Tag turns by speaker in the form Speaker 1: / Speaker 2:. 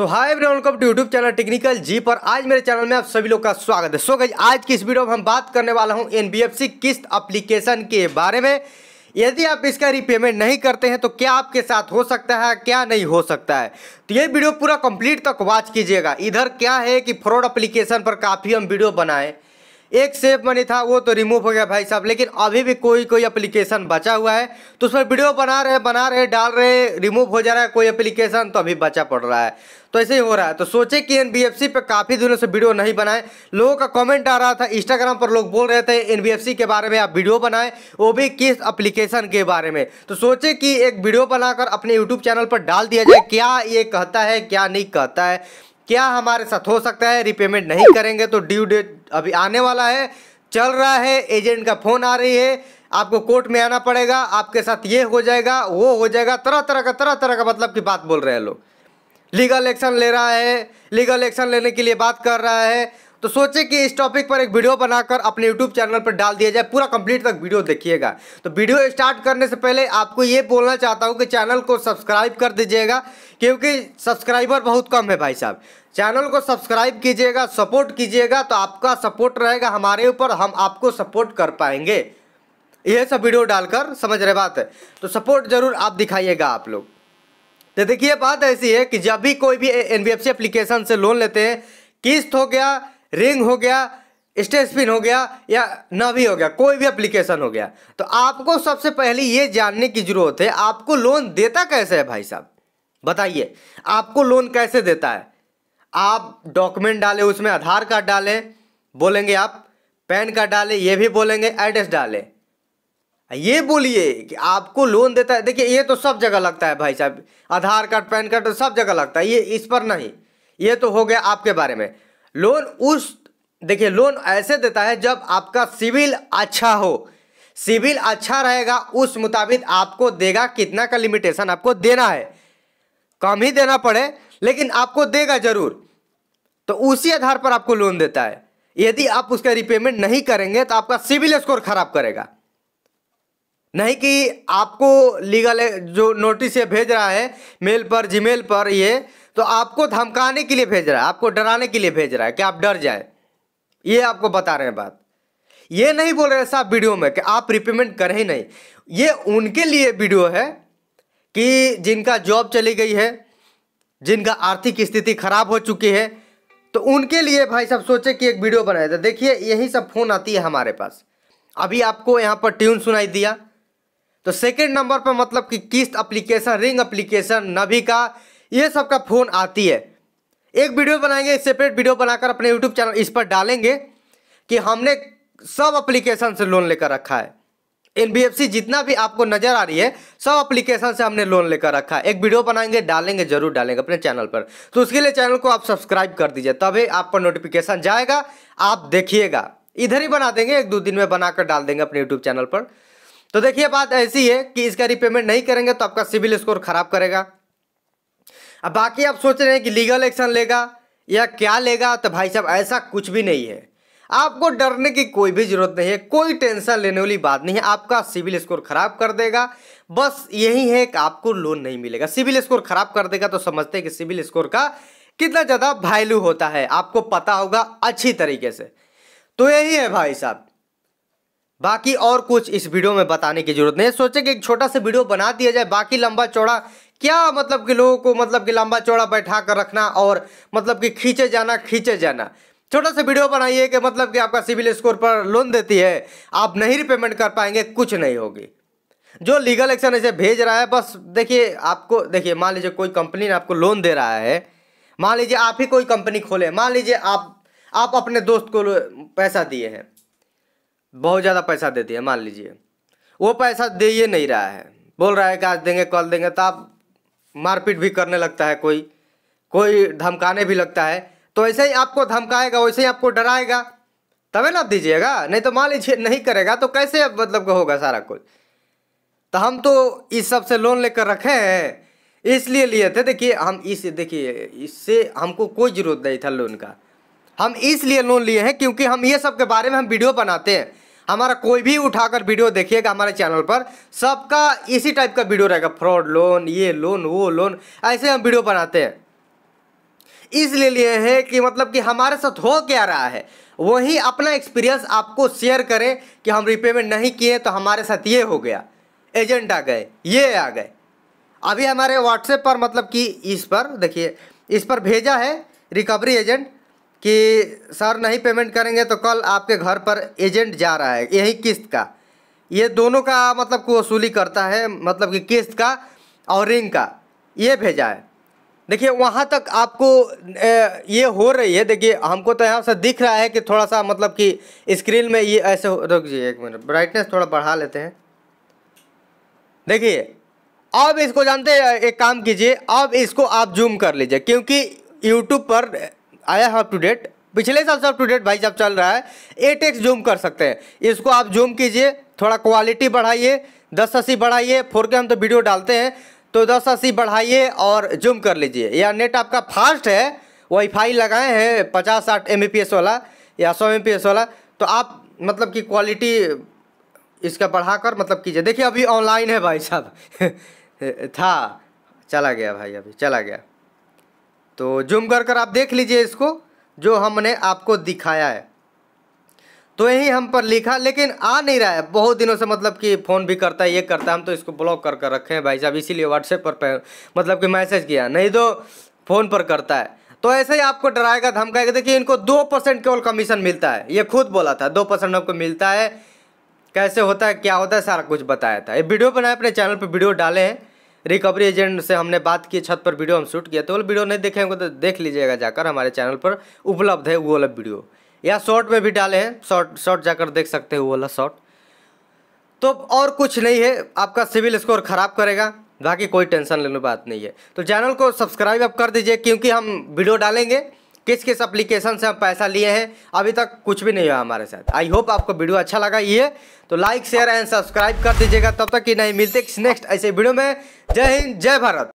Speaker 1: so hi everyone welcome to YouTube channel Technical ji पर आज मेरे चैनल में आप सभी लोग का स्वागत है सो so, आज की इस वीडियो में हम बात करने वाला हूँ एनबीएफसी किस्त एप्लीकेशन के बारे में यदि आप इसका रिपेमेंट नहीं करते हैं तो क्या आपके साथ हो सकता है क्या नहीं हो सकता है तो ये वीडियो पूरा कंप्लीट तक वॉच कीजिएगा इधर क्या है कि फ्रॉड अप्लीकेशन पर काफ़ी हम वीडियो बनाएं एक सेफ मनी था वो तो रिमूव हो गया भाई साहब लेकिन अभी भी कोई कोई एप्लीकेशन बचा हुआ है तो उसमें वीडियो बना रहे बना रहे डाल रहे रिमूव हो जा रहा है कोई एप्लीकेशन तो अभी बचा पड़ रहा है तो ऐसे ही हो रहा है तो सोचे कि एन पे काफ़ी दिनों से वीडियो नहीं बनाए लोगों का कमेंट आ रहा था इंस्टाग्राम पर लोग बोल रहे थे एन के बारे में आप वीडियो बनाएं वो भी किस एप्लीकेशन के बारे में तो सोचे कि एक वीडियो बनाकर अपने यूट्यूब चैनल पर डाल दिया जाए क्या ये कहता है क्या नहीं कहता है क्या हमारे साथ हो सकता है रिपेमेंट नहीं करेंगे तो ड्यू डेट अभी आने वाला है चल रहा है एजेंट का फ़ोन आ रही है आपको कोर्ट में आना पड़ेगा आपके साथ ये हो जाएगा वो हो जाएगा तरह तरह का तरह तरह का मतलब की बात बोल रहे हैं लोग लीगल एक्शन ले रहा है लीगल एक्शन लेने के लिए बात कर रहा है तो सोचे कि इस टॉपिक पर एक वीडियो बनाकर अपने यूट्यूब चैनल पर डाल दिया जाए पूरा कंप्लीट तक वीडियो देखिएगा तो वीडियो स्टार्ट करने से पहले आपको ये बोलना चाहता हूँ कि चैनल को सब्सक्राइब कर दीजिएगा क्योंकि सब्सक्राइबर बहुत कम है भाई साहब चैनल को सब्सक्राइब कीजिएगा सपोर्ट कीजिएगा तो आपका सपोर्ट रहेगा हमारे ऊपर हम आपको सपोर्ट कर पाएंगे यह सब वीडियो डालकर समझ रहे बात है तो सपोर्ट जरूर आप दिखाइएगा आप लोग तो देखिए बात ऐसी है कि जब भी कोई भी एन बी एप्लीकेशन से लोन लेते हैं किस्त हो गया रिंग हो गया स्टेस्पिन हो गया या ना भी हो गया कोई भी एप्लीकेशन हो गया तो आपको सबसे पहले ये जानने की ज़रूरत है आपको लोन देता कैसे है भाई साहब बताइए आपको लोन कैसे देता है आप डॉक्यूमेंट डालें उसमें आधार कार्ड डालें बोलेंगे आप पैन कार्ड डालें ये भी बोलेंगे एड्रेस डालें ये बोलिए कि आपको लोन देता है देखिए ये तो सब जगह लगता है भाई साहब आधार कार्ड पैन कार्ड तो सब जगह लगता है ये इस पर नहीं ये तो हो गया आपके बारे में लोन उस देखिए लोन ऐसे देता है जब आपका सिविल अच्छा हो सिविल अच्छा रहेगा उस मुताबिक आपको देगा कितना का लिमिटेशन आपको देना है कम ही देना पड़े लेकिन आपको देगा जरूर तो उसी आधार पर आपको लोन देता है यदि आप उसका रिपेमेंट नहीं करेंगे तो आपका सिविल स्कोर खराब करेगा नहीं कि आपको लीगल जो नोटिस ये भेज रहा है मेल पर जीमेल पर ये तो आपको धमकाने के लिए भेज रहा है आपको डराने के लिए भेज रहा है कि आप डर जाए ये आपको बता रहे हैं बात ये नहीं बोल रहे साहब वीडियो में कि आप रिपेमेंट करें ही नहीं ये उनके लिए वीडियो है कि जिनका जॉब चली गई है जिनका आर्थिक स्थिति खराब हो चुकी है तो उनके लिए भाई साहब सोचे कि एक वीडियो बनाया था देखिए यही सब फ़ोन आती है हमारे पास अभी आपको यहाँ पर ट्यून सुनाई दिया तो सेकेंड नंबर पर मतलब कि किस्त अप्लीकेशन रिंग अप्लीकेशन नभी का ये सब का फ़ोन आती है एक वीडियो बनाएंगे सेपरेट वीडियो बनाकर अपने यूट्यूब चैनल इस पर डालेंगे कि हमने सब अप्लीकेशन से लोन लेकर रखा है एनबीएफसी जितना भी आपको नजर आ रही है सब एप्लीकेशन से हमने लोन लेकर रखा है एक वीडियो बनाएंगे डालेंगे जरूर डालेंगे अपने चैनल पर तो उसके लिए चैनल को आप सब्सक्राइब कर दीजिए तभी आप पर नोटिफिकेशन जाएगा आप देखिएगा इधर ही बना देंगे एक दो दिन में बनाकर डाल देंगे अपने यूट्यूब चैनल पर तो देखिए बात ऐसी है कि इसका रिपेमेंट नहीं करेंगे तो आपका सिविल स्कोर खराब करेगा अब बाकी आप सोच रहे हैं कि लीगल एक्शन लेगा या क्या लेगा तो भाई साहब ऐसा कुछ भी नहीं है आपको डरने की कोई भी ज़रूरत नहीं है कोई टेंशन लेने वाली बात नहीं है आपका सिविल स्कोर ख़राब कर देगा बस यही है कि आपको लोन नहीं मिलेगा सिविल स्कोर ख़राब कर देगा तो समझते हैं कि सिविल स्कोर का कितना ज़्यादा वैल्यू होता है आपको पता होगा अच्छी तरीके से तो यही है भाई साहब बाकी और कुछ इस वीडियो में बताने की जरूरत नहीं है सोचे कि एक छोटा सा वीडियो बना दिया जाए बाकी लंबा चौड़ा क्या मतलब कि लोगों को मतलब कि लंबा चौड़ा बैठा कर रखना और मतलब कि खींचे जाना खींचे जाना छोटा सा वीडियो बनाइए कि मतलब कि आपका सिविल स्कोर पर लोन देती है आप नहीं रिपेमेंट कर पाएंगे कुछ नहीं होगी जो लीगल एक्शन ऐसे भेज रहा है बस देखिए आपको देखिए मान लीजिए कोई कंपनी ने आपको लोन दे रहा है मान लीजिए आप ही कोई कंपनी खोले मान लीजिए आप आप अपने दोस्त को पैसा दिए हैं बहुत ज़्यादा पैसा देती है मान लीजिए वो पैसा दे ये नहीं रहा है बोल रहा है कि आज देंगे कल देंगे तो आप मारपीट भी करने लगता है कोई कोई धमकाने भी लगता है तो ऐसे ही आपको धमकाएगा वैसे ही आपको डराएगा तभी ना दीजिएगा नहीं तो मान लीजिए नहीं करेगा तो कैसे मतलब होगा सारा कुछ तो हम तो इस सब से लोन लेकर रखे हैं इसलिए लिए थे देखिए हम इस देखिए इससे हमको कोई ज़रूरत नहीं था लोन का हम इसलिए लोन लिए हैं क्योंकि हम ये सब के बारे में हम वीडियो बनाते हैं हमारा कोई भी उठाकर वीडियो देखिएगा हमारे चैनल पर सबका इसी टाइप का वीडियो रहेगा फ्रॉड लोन ये लोन वो लोन ऐसे हम वीडियो बनाते हैं इसलिए लिए है कि मतलब कि हमारे साथ हो क्या रहा है वही अपना एक्सपीरियंस आपको शेयर करें कि हम रिपेमेंट नहीं किए तो हमारे साथ ये हो गया एजेंट आ गए ये आ गए अभी हमारे व्हाट्सएप पर मतलब कि इस पर देखिए इस पर भेजा है रिकवरी एजेंट कि सर नहीं पेमेंट करेंगे तो कल आपके घर पर एजेंट जा रहा है यही किस्त का ये दोनों का मतलब को वसूली करता है मतलब कि किस्त का और रिंग का ये भेजा है देखिए वहाँ तक आपको ये हो रही है देखिए हमको तो यहाँ से दिख रहा है कि थोड़ा सा मतलब कि स्क्रीन में ये ऐसे रुक जाइए एक मिनट ब्राइटनेस थोड़ा बढ़ा लेते हैं देखिए अब इसको जानते हैं एक काम कीजिए अब इसको आप जूम कर लीजिए क्योंकि यूट्यूब पर आया है अप टू डेट पिछले साल से अप टू डेट भाई जब चल रहा है एट टेक्स जूम कर सकते हैं इसको आप जूम कीजिए थोड़ा क्वालिटी बढ़ाइए दस अस्सी बढ़ाइए फोर के हम तो वीडियो डालते हैं तो दस अस्सी बढ़ाइए और जूम कर लीजिए या नेट आपका फास्ट है वाईफाई लगाए हैं पचास साठ एम वाला या सौ एम वाला तो आप मतलब कि क्वालिटी इसका बढ़ाकर मतलब कीजिए देखिए अभी ऑनलाइन है भाई साहब था चला गया भाई अभी चला गया तो जूम कर कर आप देख लीजिए इसको जो हमने आपको दिखाया है तो यही हम पर लिखा लेकिन आ नहीं रहा है बहुत दिनों से मतलब कि फ़ोन भी करता है ये करता है हम तो इसको ब्लॉक कर कर रखे हैं भाई साहब इसीलिए व्हाट्सएप पर मतलब कि मैसेज किया नहीं तो फ़ोन पर करता है तो ऐसे ही आपको डराएगा धमकाएगा देखिए इनको दो परसेंट केवल कमीशन मिलता है ये खुद बोला था दो परसेंट आपको मिलता है कैसे होता है क्या होता है सारा कुछ बताया था ये वीडियो बनाए अपने चैनल पर वीडियो डाले हैं रिकवरी एजेंट से हमने बात की छत पर वीडियो हम शूट किया तो वो वीडियो नहीं देखेंगे तो देख लीजिएगा जाकर हमारे चैनल पर उपलब्ध है वो वाला वीडियो या शॉर्ट में भी डाले हैं शॉर्ट शॉर्ट जाकर देख सकते हो वाला शॉर्ट तो और कुछ नहीं है आपका सिविल स्कोर ख़राब करेगा बाकी कोई टेंशन लेने बात नहीं है तो चैनल को सब्सक्राइब आप कर दीजिए क्योंकि हम वीडियो डालेंगे किस किस एप्लीकेशन से हम पैसा लिए हैं अभी तक कुछ भी नहीं हुआ हमारे साथ आई होप आपको वीडियो अच्छा लगा ये तो लाइक शेयर एंड सब्सक्राइब कर दीजिएगा तब तक कि नहीं मिलते नेक्स्ट ऐसे वीडियो में जय हिंद जय भारत